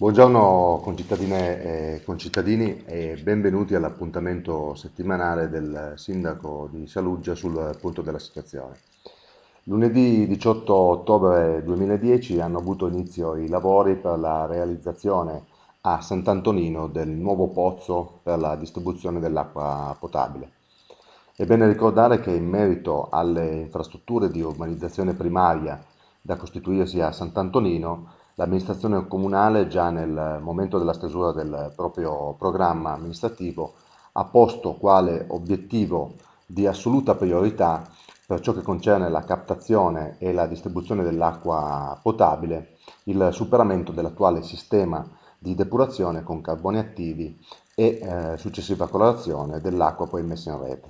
Buongiorno concittadine e eh, concittadini e benvenuti all'appuntamento settimanale del Sindaco di Saluggia sul punto della situazione. Lunedì 18 ottobre 2010 hanno avuto inizio i lavori per la realizzazione a Sant'Antonino del nuovo pozzo per la distribuzione dell'acqua potabile. È bene ricordare che in merito alle infrastrutture di urbanizzazione primaria da costituirsi a Sant'Antonino L'amministrazione comunale già nel momento della stesura del proprio programma amministrativo ha posto quale obiettivo di assoluta priorità per ciò che concerne la captazione e la distribuzione dell'acqua potabile il superamento dell'attuale sistema di depurazione con carboni attivi e eh, successiva colorazione dell'acqua poi messa in rete.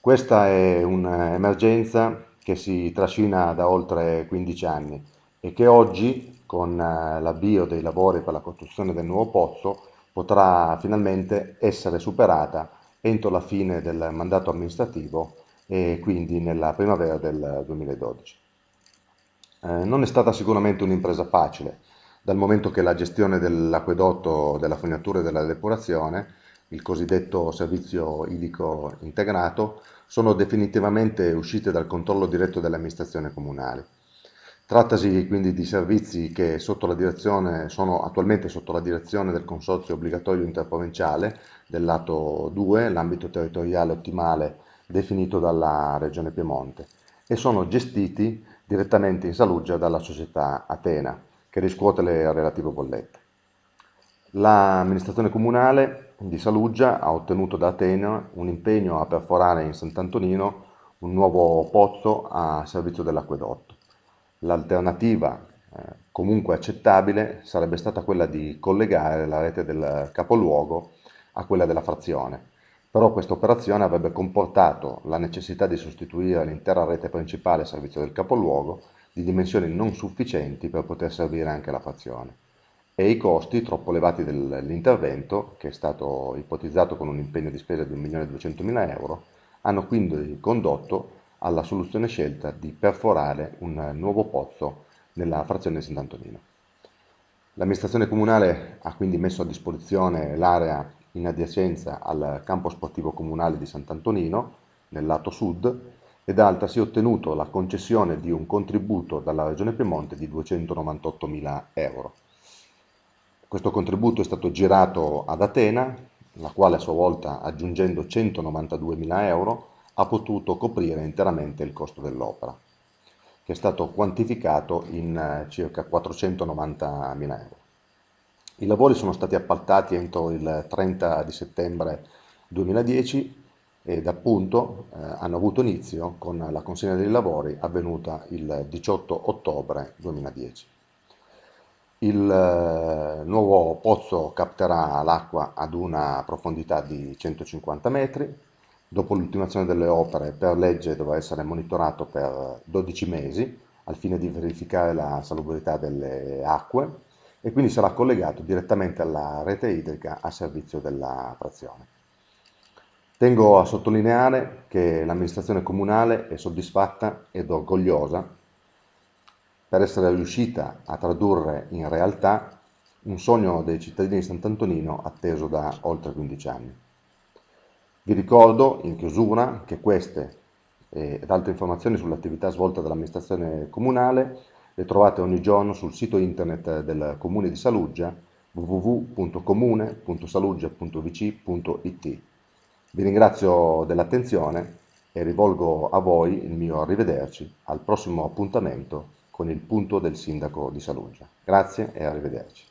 Questa è un'emergenza che si trascina da oltre 15 anni e che oggi, con eh, l'avvio dei lavori per la costruzione del nuovo pozzo, potrà finalmente essere superata entro la fine del mandato amministrativo e quindi nella primavera del 2012. Eh, non è stata sicuramente un'impresa facile, dal momento che la gestione dell'acquedotto, della fognatura e della depurazione, il cosiddetto servizio idrico integrato, sono definitivamente uscite dal controllo diretto delle amministrazioni comunali. Trattasi quindi di servizi che sotto sono attualmente sotto la direzione del Consorzio Obbligatorio Interprovinciale del lato 2, l'ambito territoriale ottimale definito dalla Regione Piemonte, e sono gestiti direttamente in Saluggia dalla società Atena, che riscuote le relative bollette. L'amministrazione comunale di Saluggia ha ottenuto da Atena un impegno a perforare in Sant'Antonino un nuovo pozzo a servizio dell'acquedotto. L'alternativa eh, comunque accettabile sarebbe stata quella di collegare la rete del capoluogo a quella della frazione, però questa operazione avrebbe comportato la necessità di sostituire l'intera rete principale al servizio del capoluogo di dimensioni non sufficienti per poter servire anche la frazione e i costi troppo elevati dell'intervento, che è stato ipotizzato con un impegno di spesa di 1.200.000 euro, hanno quindi condotto alla soluzione scelta di perforare un nuovo pozzo nella frazione Sant'Antonino. L'amministrazione comunale ha quindi messo a disposizione l'area in adiacenza al campo sportivo comunale di Sant'Antonino, nel lato sud, ed ha altresì ottenuto la concessione di un contributo dalla Regione Piemonte di 298.000 euro. Questo contributo è stato girato ad Atena, la quale a sua volta aggiungendo 192.000 euro ha potuto coprire interamente il costo dell'opera, che è stato quantificato in eh, circa 490.000 euro. I lavori sono stati appaltati entro il 30 di settembre 2010 ed appunto eh, hanno avuto inizio con la consegna dei lavori avvenuta il 18 ottobre 2010. Il eh, nuovo pozzo capterà l'acqua ad una profondità di 150 metri, Dopo l'ultimazione delle opere, per legge dovrà essere monitorato per 12 mesi al fine di verificare la salubrità delle acque e quindi sarà collegato direttamente alla rete idrica a servizio della frazione. Tengo a sottolineare che l'amministrazione comunale è soddisfatta ed orgogliosa per essere riuscita a tradurre in realtà un sogno dei cittadini di Sant'Antonino atteso da oltre 15 anni. Vi ricordo in chiusura che queste eh, ed altre informazioni sull'attività svolta dall'amministrazione comunale le trovate ogni giorno sul sito internet del Comune di Saluggia www.comune.saluggia.vc.it. Vi ringrazio dell'attenzione e rivolgo a voi il mio arrivederci al prossimo appuntamento con il punto del sindaco di Saluggia. Grazie e arrivederci.